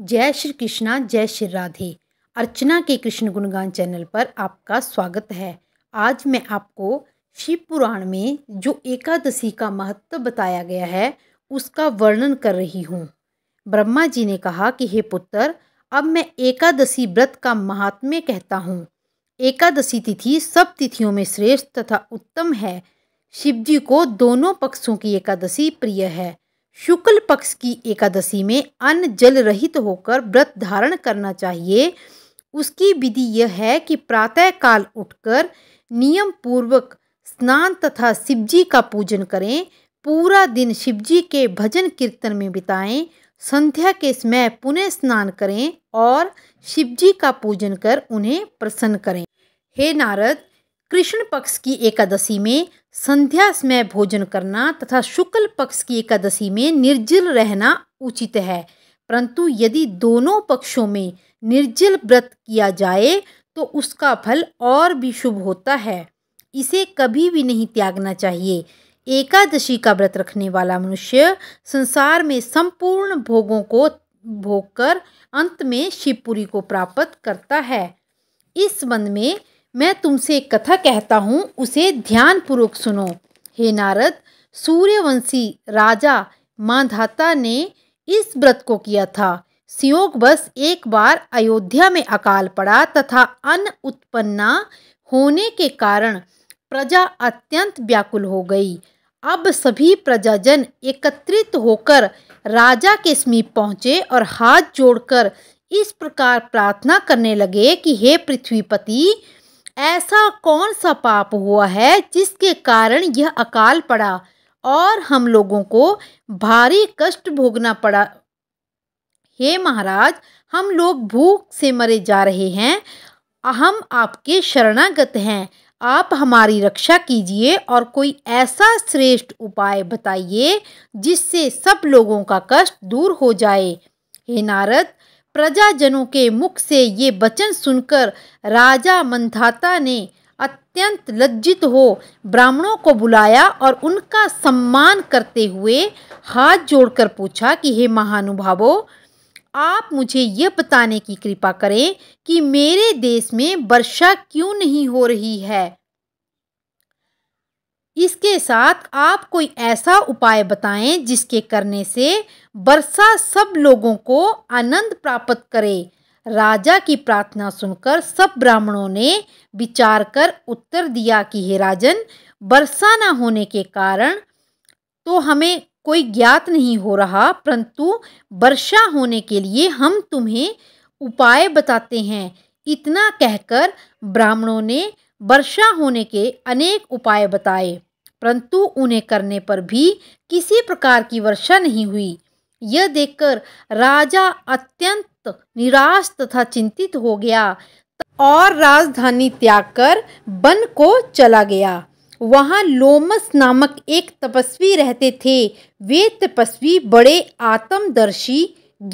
जय श्री कृष्णा जय श्री राधे अर्चना के कृष्ण गुणगान चैनल पर आपका स्वागत है आज मैं आपको शिव पुराण में जो एकादशी का महत्व बताया गया है उसका वर्णन कर रही हूँ ब्रह्मा जी ने कहा कि हे पुत्र अब मैं एकादशी व्रत का महात्म्य कहता हूँ एकादशी तिथि सब तिथियों में श्रेष्ठ तथा उत्तम है शिव जी को दोनों पक्षों की एकादशी प्रिय है शुक्ल पक्ष की एकादशी में अन्न जल रहित होकर व्रत धारण करना चाहिए उसकी विधि यह है कि प्रातः काल उठकर नियम पूर्वक स्नान तथा शिवजी का पूजन करें पूरा दिन शिवजी के भजन कीर्तन में बिताएं संध्या के समय पुनः स्नान करें और शिवजी का पूजन कर उन्हें प्रसन्न करें हे नारद कृष्ण पक्ष की एकादशी में संध्या समय भोजन करना तथा शुक्ल पक्ष की एकादशी में निर्जल रहना उचित है परंतु यदि दोनों पक्षों में निर्जल व्रत किया जाए तो उसका फल और भी शुभ होता है इसे कभी भी नहीं त्यागना चाहिए एकादशी का व्रत रखने वाला मनुष्य संसार में संपूर्ण भोगों को भोग कर अंत में शिवपुरी को प्राप्त करता है इस संबंध में मैं तुमसे एक कथा कहता हूँ उसे ध्यानपूर्वक सुनो हे नारद सूर्यवंशी राजा मांधाता ने इस व्रत को किया था बस एक बार अयोध्या में अकाल पड़ा तथा अन्न उत्पन्ना होने के कारण प्रजा अत्यंत व्याकुल हो गई अब सभी प्रजाजन एकत्रित होकर राजा के समीप पहुँचे और हाथ जोड़कर इस प्रकार प्रार्थना करने लगे कि हे पृथ्वीपति ऐसा कौन सा पाप हुआ है जिसके कारण यह अकाल पड़ा और हम लोगों को भारी कष्ट भोगना पड़ा हे महाराज हम लोग भूख से मरे जा रहे हैं हम आपके शरणागत हैं आप हमारी रक्षा कीजिए और कोई ऐसा श्रेष्ठ उपाय बताइए जिससे सब लोगों का कष्ट दूर हो जाए हे नारद प्रजाजनों के मुख से ये वचन सुनकर राजा मंधाता ने अत्यंत लज्जित हो ब्राह्मणों को बुलाया और उनका सम्मान करते हुए हाथ जोड़कर पूछा कि हे महानुभावो आप मुझे ये बताने की कृपा करें कि मेरे देश में वर्षा क्यों नहीं हो रही है इसके साथ आप कोई ऐसा उपाय बताएं जिसके करने से वर्षा सब लोगों को आनंद प्राप्त करे राजा की प्रार्थना सुनकर सब ब्राह्मणों ने विचार कर उत्तर दिया कि हे राजन वर्षा न होने के कारण तो हमें कोई ज्ञात नहीं हो रहा परंतु वर्षा होने के लिए हम तुम्हें उपाय बताते हैं इतना कहकर ब्राह्मणों ने वर्षा होने के अनेक उपाय बताए परंतु उन्हें करने पर भी किसी प्रकार की वर्षा नहीं हुई यह देखकर राजा अत्यंत निराश तथा चिंतित हो गया और राजधानी त्याग कर वन को चला गया वहाँ लोमस नामक एक तपस्वी रहते थे वे तपस्वी बड़े आत्मदर्शी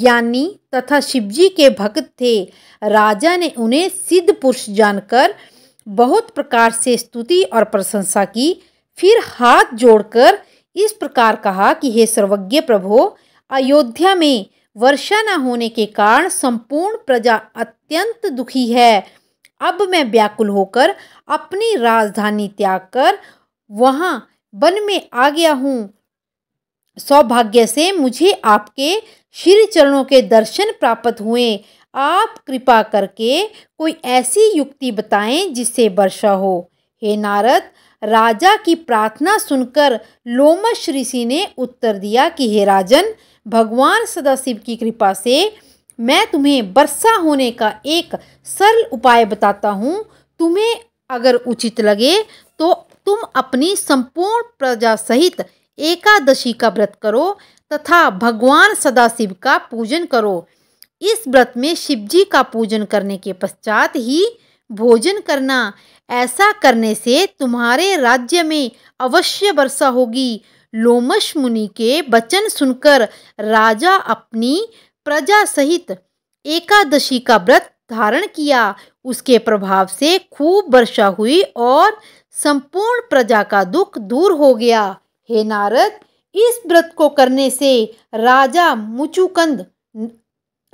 ज्ञानी तथा शिवजी के भक्त थे राजा ने उन्हें सिद्ध पुरुष जानकर बहुत प्रकार से स्तुति और प्रशंसा की फिर हाथ जोड़कर इस प्रकार कहा कि हे सर्वज्ञ प्रभो अयोध्या में वर्षा न होने के कारण संपूर्ण प्रजा अत्यंत दुखी है अब मैं व्याकुल होकर अपनी राजधानी त्याग कर वहाँ वन में आ गया हूँ सौभाग्य से मुझे आपके श्री चरणों के दर्शन प्राप्त हुए आप कृपा करके कोई ऐसी युक्ति बताएं जिससे वर्षा हो हे नारद राजा की प्रार्थना सुनकर लोमश ऋषि ने उत्तर दिया कि हे राजन भगवान सदाशिव की कृपा से मैं तुम्हें वर्षा होने का एक सरल उपाय बताता हूँ तुम्हें अगर उचित लगे तो तुम अपनी संपूर्ण प्रजा सहित एकादशी का व्रत करो तथा भगवान सदाशिव का पूजन करो इस व्रत में शिवजी का पूजन करने के पश्चात ही भोजन करना ऐसा करने से तुम्हारे राज्य में अवश्य वर्षा होगी लोमश मुनि के वचन सुनकर राजा अपनी प्रजा सहित एकादशी का व्रत धारण किया उसके प्रभाव से खूब वर्षा हुई और संपूर्ण प्रजा का दुख दूर हो गया हे नारद इस व्रत को करने से राजा मुचुकंद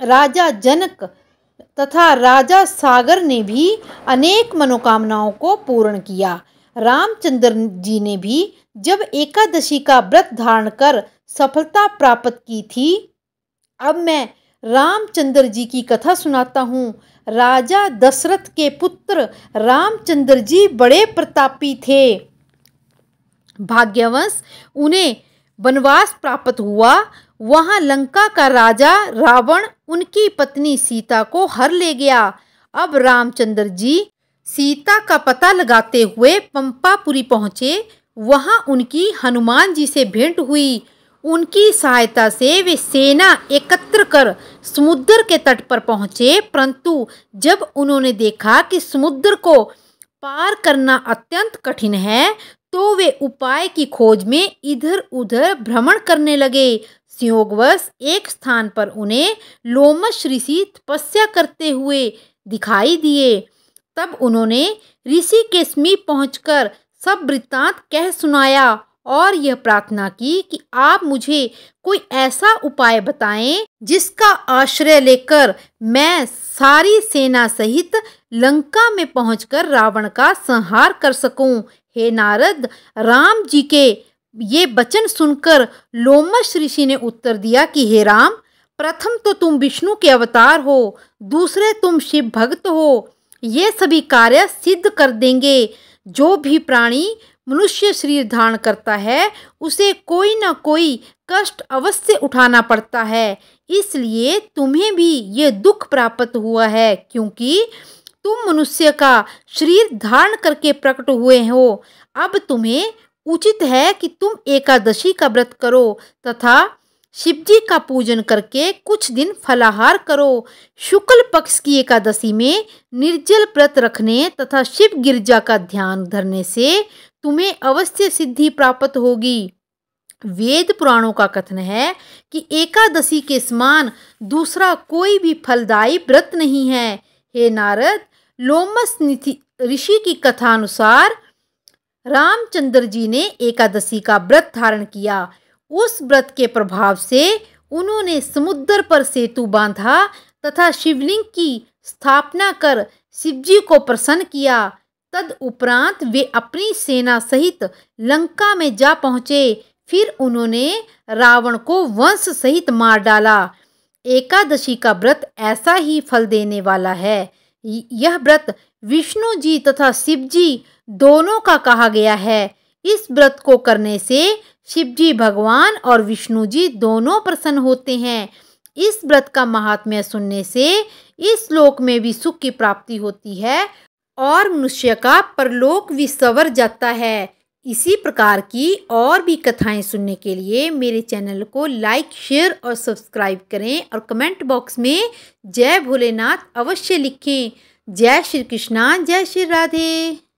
राजा जनक तथा राजा सागर ने भी अनेक मनोकामनाओं को पूर्ण किया रामचंद्र जी ने भी जब एकादशी का व्रत धारण कर सफलता प्राप्त की थी अब मैं रामचंद्र जी की कथा सुनाता हूँ राजा दशरथ के पुत्र रामचंद्र जी बड़े प्रतापी थे भाग्यवश उन्हें वनवास प्राप्त हुआ वहां लंका का राजा रावण उनकी पत्नी सीता को हर ले गया अब रामचंद्र जी सीता का पता लगाते हुए पंपापुरी पहुंचे वहां उनकी हनुमान जी से भेंट हुई उनकी सहायता से वे सेना एकत्र कर समुद्र के तट पर पहुंचे परंतु जब उन्होंने देखा कि समुद्र को पार करना अत्यंत कठिन है तो वे उपाय की खोज में इधर उधर भ्रमण करने लगे संयोगवश एक स्थान पर उन्हें लोमस ऋषि तपस्या करते हुए दिखाई दिए तब उन्होंने ऋषि के समीप पहुंचकर सब वृत्तांत कह सुनाया और यह प्रार्थना की कि आप मुझे कोई ऐसा उपाय बताएं जिसका आश्रय लेकर मैं सारी सेना सहित लंका में पहुंचकर रावण का संहार कर सकूं हे नारद राम जी के ये वचन सुनकर लोमस ऋषि ने उत्तर दिया कि हे राम प्रथम तो तुम विष्णु के अवतार हो दूसरे तुम शिव भक्त हो ये सभी कार्य सिद्ध कर देंगे जो भी प्राणी मनुष्य शरीर धारण करता है उसे कोई ना कोई कष्ट अवश्य उठाना पड़ता है इसलिए तुम्हें भी ये दुख प्राप्त हुआ है क्योंकि तुम मनुष्य का शरीर धारण करके प्रकट हुए हो अब तुम्हें उचित है कि तुम एकादशी का व्रत करो तथा शिवजी का पूजन करके कुछ दिन फलाहार करो शुक्ल पक्ष की एकादशी में निर्जल व्रत रखने तथा शिव गिरजा का ध्यान धरने से तुम्हें अवश्य सिद्धि प्राप्त होगी वेद पुराणों का कथन है कि एकादशी के समान दूसरा कोई भी फलदायी व्रत नहीं है हे नारद लोमस ऋषि की कथानुसार रामचंद्र जी ने एकादशी का व्रत धारण किया उस व्रत के प्रभाव से उन्होंने समुद्र पर सेतु बांधा तथा शिवलिंग की स्थापना कर शिवजी को प्रसन्न किया तदउपरांत वे अपनी सेना सहित लंका में जा पहुँचे फिर उन्होंने रावण को वंश सहित मार डाला एकादशी का व्रत ऐसा ही फल देने वाला है यह व्रत विष्णु जी तथा शिव जी दोनों का कहा गया है इस व्रत को करने से शिव जी भगवान और विष्णु जी दोनों प्रसन्न होते हैं इस व्रत का महात्म्य सुनने से इस लोक में भी सुख की प्राप्ति होती है और मनुष्य का परलोक भी सवर जाता है इसी प्रकार की और भी कथाएं सुनने के लिए मेरे चैनल को लाइक शेयर और सब्सक्राइब करें और कमेंट बॉक्स में जय भोलेनाथ अवश्य लिखें जय श्री कृष्णा जय श्री राधे